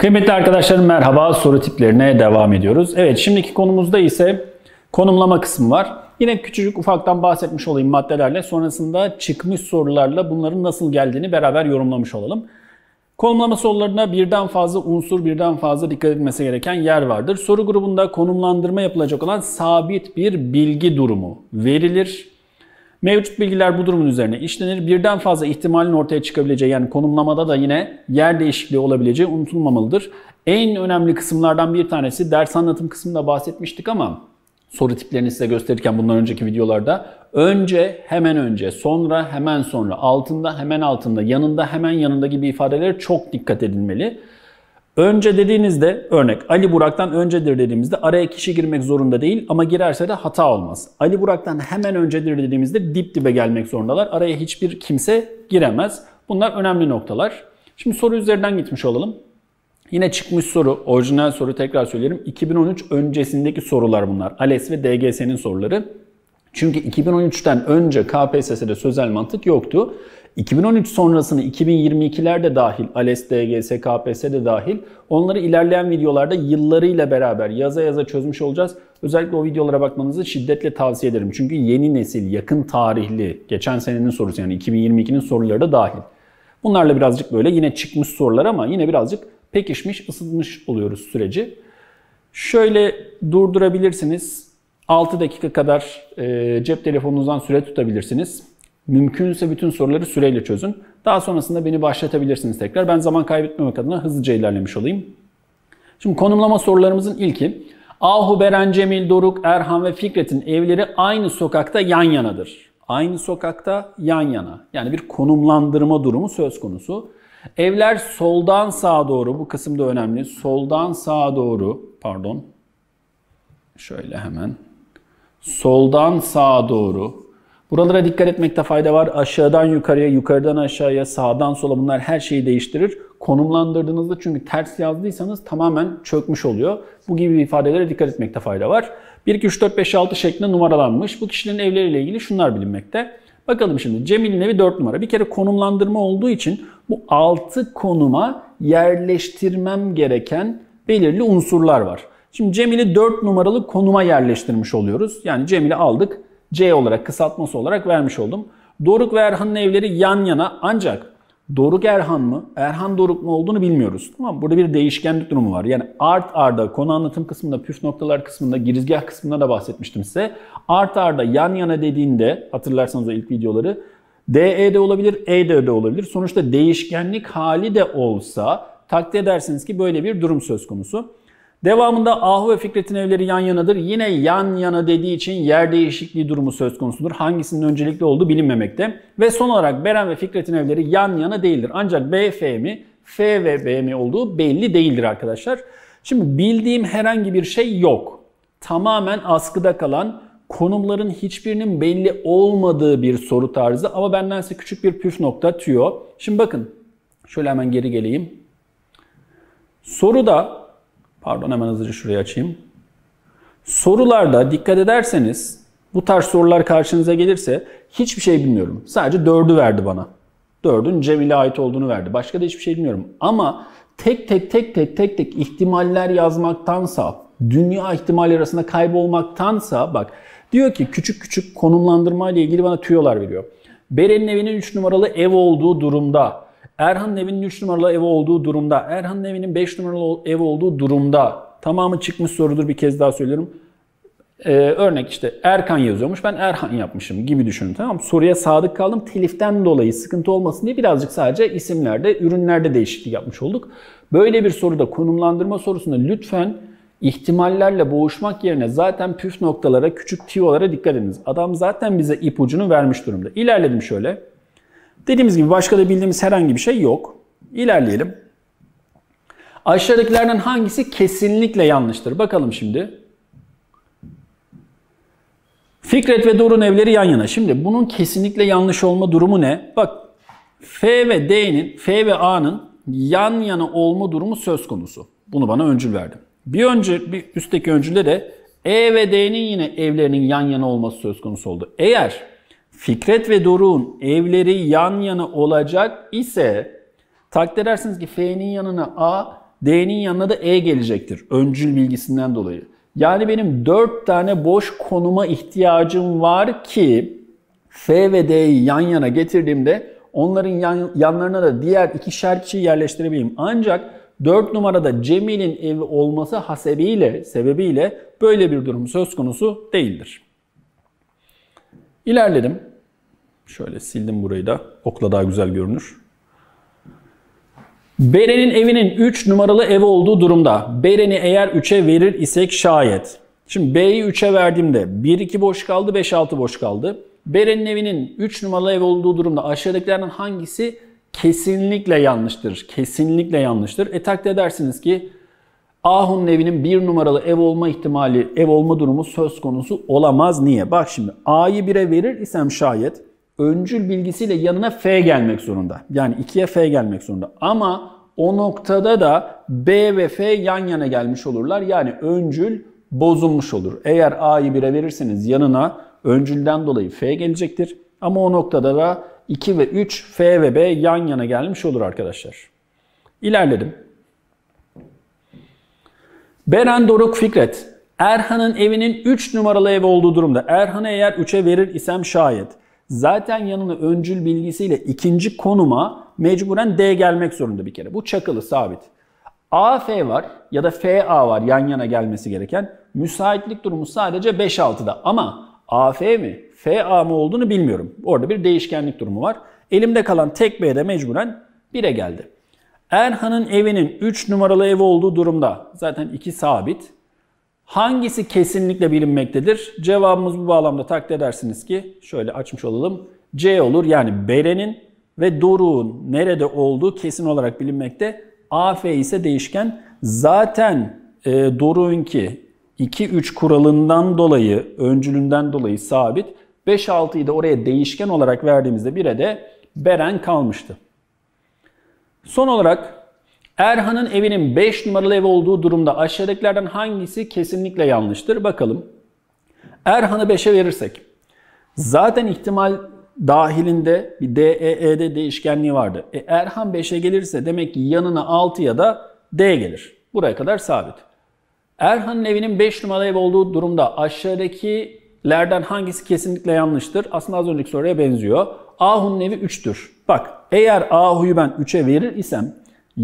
Kıymetli arkadaşlarım merhaba. Soru tiplerine devam ediyoruz. Evet şimdiki konumuzda ise konumlama kısmı var. Yine küçücük ufaktan bahsetmiş olayım maddelerle. Sonrasında çıkmış sorularla bunların nasıl geldiğini beraber yorumlamış olalım. Konumlama sorularına birden fazla unsur, birden fazla dikkat edilmesi gereken yer vardır. Soru grubunda konumlandırma yapılacak olan sabit bir bilgi durumu verilir Mevcut bilgiler bu durumun üzerine işlenir. Birden fazla ihtimalin ortaya çıkabileceği yani konumlamada da yine yer değişikliği olabileceği unutulmamalıdır. En önemli kısımlardan bir tanesi ders anlatım kısmında bahsetmiştik ama soru tiplerini size gösterirken bundan önceki videolarda önce, hemen önce, sonra, hemen sonra, altında, hemen altında, yanında, hemen yanında gibi ifadelere çok dikkat edilmeli. Önce dediğinizde örnek Ali Burak'tan öncedir dediğimizde araya kişi girmek zorunda değil ama girerse de hata olmaz. Ali Burak'tan hemen öncedir dediğimizde dip dibe gelmek zorundalar. Araya hiçbir kimse giremez. Bunlar önemli noktalar. Şimdi soru üzerinden gitmiş olalım. Yine çıkmış soru, orijinal soru tekrar söylerim. 2013 öncesindeki sorular bunlar. ALES ve DGS'nin soruları. Çünkü 2013'ten önce KPSS'de sözel mantık yoktu. 2013 sonrasını 2022'ler de dahil, ALES, DGS, KPS de dahil onları ilerleyen videolarda yıllarıyla beraber yaza yaza çözmüş olacağız. Özellikle o videolara bakmanızı şiddetle tavsiye ederim. Çünkü yeni nesil, yakın tarihli, geçen senenin sorusu yani 2022'nin soruları da dahil. Bunlarla birazcık böyle yine çıkmış sorular ama yine birazcık pekişmiş, ısıtmış oluyoruz süreci. Şöyle durdurabilirsiniz. 6 dakika kadar e, cep telefonunuzdan süre tutabilirsiniz. Mümkünse bütün soruları süreyle çözün. Daha sonrasında beni başlatabilirsiniz tekrar. Ben zaman kaybetmemek adına hızlıca ilerlemiş olayım. Şimdi konumlama sorularımızın ilki. Ahu, Beren, Cemil, Doruk, Erhan ve Fikret'in evleri aynı sokakta yan yanadır. Aynı sokakta yan yana. Yani bir konumlandırma durumu söz konusu. Evler soldan sağa doğru, bu kısım da önemli. Soldan sağa doğru, pardon. Şöyle hemen. Soldan sağa doğru Buralara dikkat etmekte fayda var. Aşağıdan yukarıya, yukarıdan aşağıya, sağdan sola bunlar her şeyi değiştirir. Konumlandırdığınızda çünkü ters yazdıysanız tamamen çökmüş oluyor. Bu gibi ifadelere dikkat etmekte fayda var. 1, 2, 3, 4, 5, 6 şeklinde numaralanmış. Bu kişilerin evleriyle ilgili şunlar bilinmekte. Bakalım şimdi Cemil'in evi 4 numara. Bir kere konumlandırma olduğu için bu 6 konuma yerleştirmem gereken belirli unsurlar var. Şimdi Cemil'i 4 numaralı konuma yerleştirmiş oluyoruz. Yani Cemil'i aldık C olarak kısaltması olarak vermiş oldum. Doruk ve Erhan'ın evleri yan yana ancak Doruk Erhan mı, Erhan Doruk mu olduğunu bilmiyoruz. Tamam Burada bir değişkenlik durumu var. Yani art arda konu anlatım kısmında, püf noktalar kısmında, girizgah kısmında da bahsetmiştim size. Art arda yan yana dediğinde hatırlarsanız o ilk videoları DE de olabilir, E de de olabilir. Sonuçta değişkenlik hali de olsa takdir edersiniz ki böyle bir durum söz konusu. Devamında Ahu ve Fikret'in evleri yan yanadır. Yine yan yana dediği için yer değişikliği durumu söz konusudur. Hangisinin öncelikli olduğu bilinmemekte. Ve son olarak Beren ve Fikret'in evleri yan yana değildir. Ancak B, F mi, F ve B mi olduğu belli değildir arkadaşlar. Şimdi bildiğim herhangi bir şey yok. Tamamen askıda kalan, konumların hiçbirinin belli olmadığı bir soru tarzı ama benden size küçük bir püf nokta tüyo. Şimdi bakın şöyle hemen geri geleyim. Soruda Pardon hemen hızlıca şurayı açayım. Sorularda dikkat ederseniz bu tarz sorular karşınıza gelirse hiçbir şey bilmiyorum. Sadece 4'ü verdi bana. 4'ün Cemil'e ait olduğunu verdi. Başka da hiçbir şey bilmiyorum. Ama tek tek tek tek tek tek ihtimaller yazmaktansa, dünya ihtimali arasında kaybolmaktansa bak diyor ki küçük küçük konumlandırma ile ilgili bana tüyolar veriyor. Beren'in evinin 3 numaralı ev olduğu durumda Erhan'ın evinin 3 numaralı evi olduğu durumda, Erhan'ın evinin 5 numaralı evi olduğu durumda tamamı çıkmış sorudur bir kez daha söylüyorum. Ee, örnek işte Erkan yazıyormuş ben Erhan yapmışım gibi düşünün tamam mı? Soruya sadık kaldım. Teliften dolayı sıkıntı olmasın diye birazcık sadece isimlerde, ürünlerde değişiklik yapmış olduk. Böyle bir soruda konumlandırma sorusunda lütfen ihtimallerle boğuşmak yerine zaten püf noktalara, küçük tiyolara dikkat ediniz. Adam zaten bize ipucunu vermiş durumda. İlerledim şöyle. Dediğimiz gibi başka da bildiğimiz herhangi bir şey yok. İlerleyelim. Aşağıdakilerden hangisi kesinlikle yanlıştır? Bakalım şimdi. Fikret ve Dorun evleri yan yana. Şimdi bunun kesinlikle yanlış olma durumu ne? Bak F ve D'nin, F ve A'nın yan yana olma durumu söz konusu. Bunu bana öncül verdi. Bir önce bir üstteki öncülde de E ve D'nin yine evlerinin yan yana olması söz konusu oldu. Eğer Fikret ve Doruk'un evleri yan yana olacak ise takdir edersiniz ki F'nin yanına A, D'nin yanına da E gelecektir. Öncül bilgisinden dolayı. Yani benim 4 tane boş konuma ihtiyacım var ki F ve D'yi yan yana getirdiğimde onların yan, yanlarına da diğer iki kişiyi yerleştirebileyim. Ancak 4 numarada Cemil'in evi olması hasebiyle, sebebiyle böyle bir durum söz konusu değildir. İlerledim. Şöyle sildim burayı da. Okla daha güzel görünür. Beren'in evinin 3 numaralı ev olduğu durumda Beren'i eğer 3'e verir isek şayet. Şimdi B'yi 3'e verdiğimde 1 2 boş kaldı, 5 6 boş kaldı. Beren'in evinin 3 numaralı ev olduğu durumda aşağıdakilerden hangisi kesinlikle yanlıştır? Kesinlikle yanlıştır. E takdir edersiniz ki Ahun'un evinin 1 numaralı ev olma ihtimali, ev olma durumu söz konusu olamaz. Niye? Bak şimdi A'yı 1'e verir isem şayet öncül bilgisiyle yanına F gelmek zorunda. Yani 2'ye F gelmek zorunda. Ama o noktada da B ve F yan yana gelmiş olurlar. Yani öncül bozulmuş olur. Eğer A'yı 1'e verirseniz yanına öncülden dolayı F gelecektir. Ama o noktada da 2 ve 3 F ve B yan yana gelmiş olur arkadaşlar. İlerledim. Beren Doruk Fikret. Erhan'ın evinin 3 numaralı ev olduğu durumda. Erhan'ı eğer 3'e verir isem şayet zaten yanına öncül bilgisiyle ikinci konuma mecburen D gelmek zorunda bir kere. Bu çakılı sabit. A F var ya da F A var yan yana gelmesi gereken. Müsaitlik durumu sadece 5-6'da ama A F mi F A mı olduğunu bilmiyorum. Orada bir değişkenlik durumu var. Elimde kalan tek B de mecburen 1'e geldi. Erhan'ın evinin 3 numaralı ev olduğu durumda zaten 2 sabit. Hangisi kesinlikle bilinmektedir? Cevabımız bu bağlamda takdir edersiniz ki şöyle açmış olalım. C olur yani berenin ve doruğun nerede olduğu kesin olarak bilinmekte. AF ise değişken. Zaten e, doruğun ki 2-3 kuralından dolayı, öncülünden dolayı sabit. 5-6'yı da oraya değişken olarak verdiğimizde 1'e de beren kalmıştı. Son olarak Erhan'ın evinin 5 numaralı ev olduğu durumda aşağıdakilerden hangisi kesinlikle yanlıştır? Bakalım. Erhan'ı 5'e verirsek. Zaten ihtimal dahilinde bir DEE'de değişkenliği vardı. E, Erhan 5'e gelirse demek ki yanına 6 ya da D gelir. Buraya kadar sabit. Erhan'ın evinin 5 numaralı ev olduğu durumda aşağıdakilerden hangisi kesinlikle yanlıştır? Aslında az önceki soruya benziyor. Ahu'nun evi 3'tür. Bak eğer Ahu'yu ben 3'e verir isem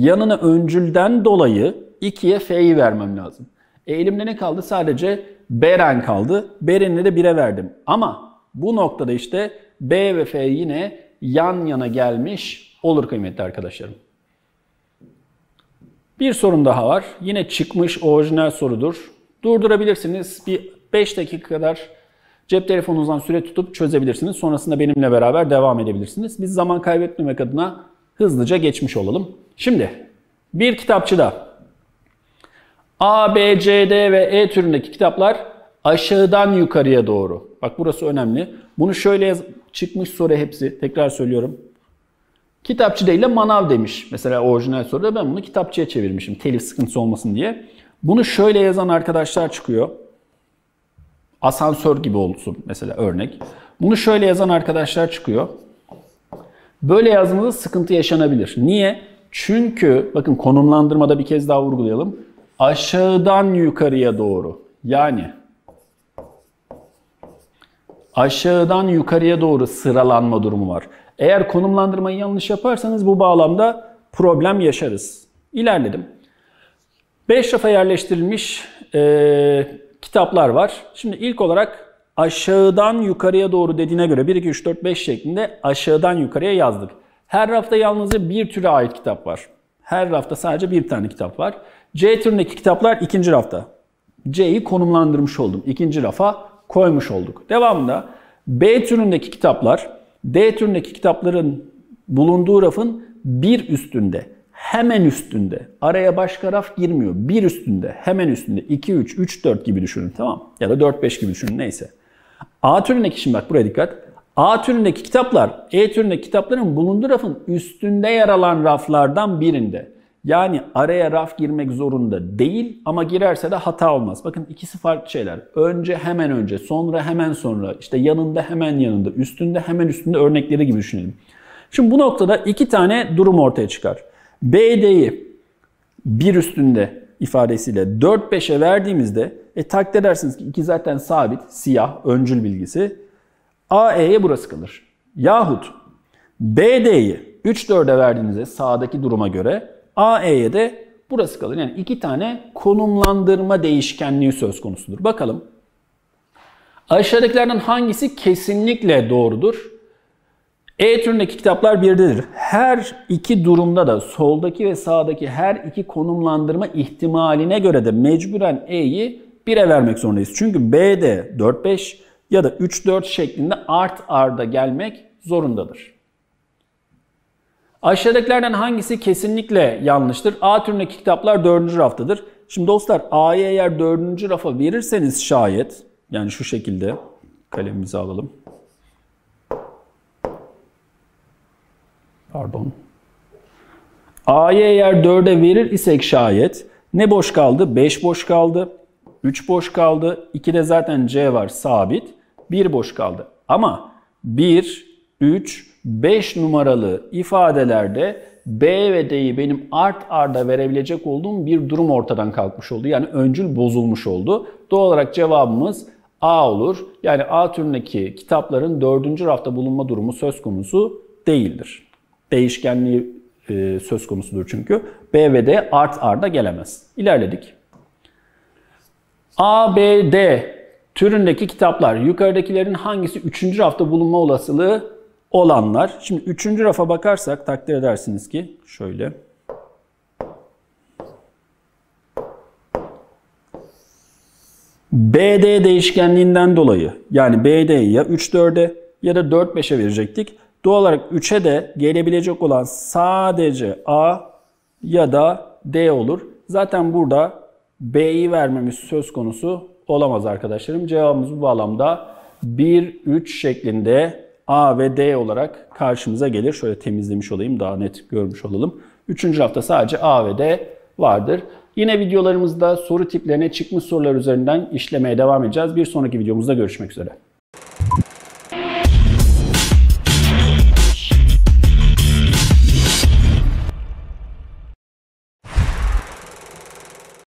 yanına öncülden dolayı 2'ye F'yi vermem lazım. E, elimde ne kaldı? Sadece Beren kaldı. Beren'i de 1'e verdim. Ama bu noktada işte B ve F yine yan yana gelmiş olur kıymetli arkadaşlarım. Bir sorun daha var. Yine çıkmış orijinal sorudur. Durdurabilirsiniz. Bir 5 dakika kadar cep telefonunuzdan süre tutup çözebilirsiniz. Sonrasında benimle beraber devam edebilirsiniz. Biz zaman kaybetmemek adına hızlıca geçmiş olalım. Şimdi bir kitapçıda A, B, C, D ve E türündeki kitaplar aşağıdan yukarıya doğru. Bak burası önemli. Bunu şöyle yaz çıkmış soru hepsi. Tekrar söylüyorum. Kitapçı değil de manav demiş. Mesela orijinal soruda ben bunu kitapçıya çevirmişim. Telif sıkıntısı olmasın diye. Bunu şöyle yazan arkadaşlar çıkıyor. Asansör gibi olsun mesela örnek. Bunu şöyle yazan arkadaşlar çıkıyor. Böyle yazmada sıkıntı yaşanabilir. Niye? Çünkü bakın konumlandırmada bir kez daha vurgulayalım. Aşağıdan yukarıya doğru. Yani aşağıdan yukarıya doğru sıralanma durumu var. Eğer konumlandırmayı yanlış yaparsanız bu bağlamda problem yaşarız. İlerledim. 5 rafa yerleştirilmiş e, kitaplar var. Şimdi ilk olarak aşağıdan yukarıya doğru dediğine göre 1, 2, 3, 4, 5 şeklinde aşağıdan yukarıya yazdık. Her rafta yalnızca bir türe ait kitap var. Her rafta sadece bir tane kitap var. C türündeki kitaplar ikinci rafta. C'yi konumlandırmış oldum. İkinci rafa koymuş olduk. Devamında B türündeki kitaplar D türündeki kitapların bulunduğu rafın bir üstünde hemen üstünde. Araya başka raf girmiyor. Bir üstünde, hemen üstünde. 2, 3, 3, 4 gibi düşünün tamam Ya da 4, 5 gibi düşünün neyse. A türündeki şimdi bak buraya dikkat. A türündeki kitaplar, E türündeki kitapların bulunduğu rafın üstünde yer alan raflardan birinde. Yani araya raf girmek zorunda değil ama girerse de hata olmaz. Bakın ikisi farklı şeyler. Önce hemen önce, sonra hemen sonra, işte yanında hemen yanında, üstünde hemen üstünde örnekleri gibi düşünelim. Şimdi bu noktada iki tane durum ortaya çıkar. BD'yi bir üstünde ifadesiyle 4-5'e verdiğimizde e takdir edersiniz ki iki zaten sabit, siyah, öncül bilgisi. AE'ye burası kalır. Yahut BD'yi D'yi 3, 4'e verdiğinizde sağdaki duruma göre AE'ye de burası kalır. Yani iki tane konumlandırma değişkenliği söz konusudur. Bakalım Aşağıdakilerden hangisi kesinlikle doğrudur? E türündeki kitaplar birdedir. Her iki durumda da soldaki ve sağdaki her iki konumlandırma ihtimaline göre de mecburen E'yi 1'e vermek zorundayız. Çünkü B'de 4-5 ya da 3-4 şeklinde art arda gelmek zorundadır. Aşağıdakilerden hangisi kesinlikle yanlıştır? A türündeki kitaplar 4. raftadır. Şimdi dostlar A'yı eğer 4. rafa verirseniz şayet yani şu şekilde kalemimizi alalım. Pardon. A'yı eğer 4'e verir isek şayet ne boş kaldı? 5 boş kaldı. 3 boş kaldı. de zaten C var sabit. 1 boş kaldı. Ama 1, 3, 5 numaralı ifadelerde B ve D'yi benim art arda verebilecek olduğum bir durum ortadan kalkmış oldu. Yani öncül bozulmuş oldu. Doğal olarak cevabımız A olur. Yani A türündeki kitapların 4. rafta bulunma durumu söz konusu değildir. Değişkenliği e, söz konusudur çünkü. B ve D art arda gelemez. İlerledik. ABD türündeki kitaplar yukarıdakilerin hangisi 3. rafta bulunma olasılığı olanlar. Şimdi 3. rafa bakarsak takdir edersiniz ki şöyle. BD değişkenliğinden dolayı yani BD ya 3-4'e ya da 4-5'e verecektik. Doğal olarak 3'e de gelebilecek olan sadece A ya da D olur. Zaten burada B'yi vermemiz söz konusu olamaz arkadaşlarım. Cevabımız bu alamda 1, 3 şeklinde A ve D olarak karşımıza gelir. Şöyle temizlemiş olayım daha net görmüş olalım. Üçüncü hafta sadece A ve D vardır. Yine videolarımızda soru tiplerine çıkmış sorular üzerinden işlemeye devam edeceğiz. Bir sonraki videomuzda görüşmek üzere.